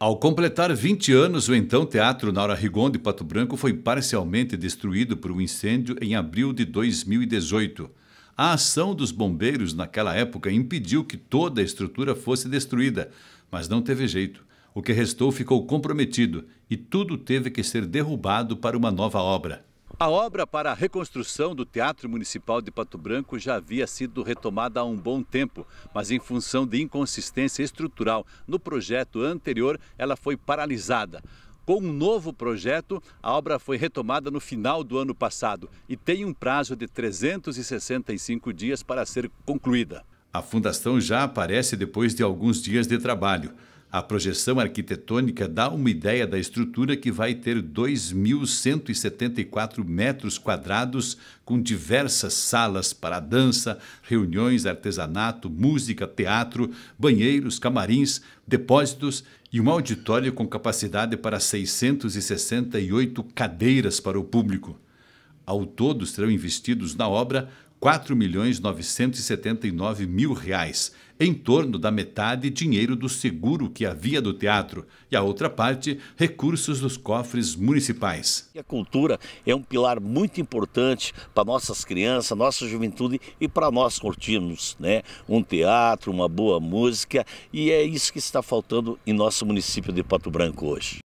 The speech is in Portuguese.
Ao completar 20 anos, o então Teatro Naura Rigon de Pato Branco foi parcialmente destruído por um incêndio em abril de 2018. A ação dos bombeiros naquela época impediu que toda a estrutura fosse destruída, mas não teve jeito. O que restou ficou comprometido e tudo teve que ser derrubado para uma nova obra. A obra para a reconstrução do Teatro Municipal de Pato Branco já havia sido retomada há um bom tempo, mas em função de inconsistência estrutural no projeto anterior, ela foi paralisada. Com um novo projeto, a obra foi retomada no final do ano passado e tem um prazo de 365 dias para ser concluída. A fundação já aparece depois de alguns dias de trabalho. A projeção arquitetônica dá uma ideia da estrutura que vai ter 2.174 metros quadrados, com diversas salas para dança, reuniões, artesanato, música, teatro, banheiros, camarins, depósitos e um auditório com capacidade para 668 cadeiras para o público. Ao todo, serão investidos na obra R$ milhões mil reais, em torno da metade dinheiro do seguro que havia do teatro e a outra parte recursos dos cofres municipais. A cultura é um pilar muito importante para nossas crianças, nossa juventude e para nós curtirmos, né? Um teatro, uma boa música e é isso que está faltando em nosso município de Pato Branco hoje.